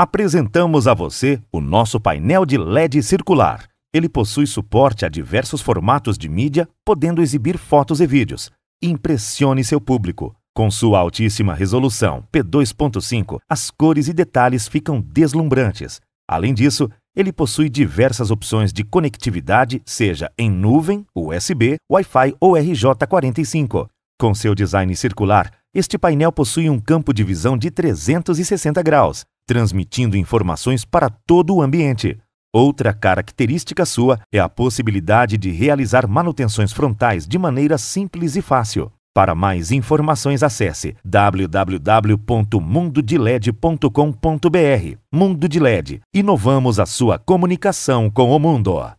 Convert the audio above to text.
Apresentamos a você o nosso painel de LED circular. Ele possui suporte a diversos formatos de mídia, podendo exibir fotos e vídeos. Impressione seu público. Com sua altíssima resolução P2.5, as cores e detalhes ficam deslumbrantes. Além disso, ele possui diversas opções de conectividade, seja em nuvem, USB, Wi-Fi ou RJ45. Com seu design circular, este painel possui um campo de visão de 360 graus, transmitindo informações para todo o ambiente. Outra característica sua é a possibilidade de realizar manutenções frontais de maneira simples e fácil. Para mais informações, acesse www.mundodeled.com.br. Mundo de LED. Inovamos a sua comunicação com o mundo.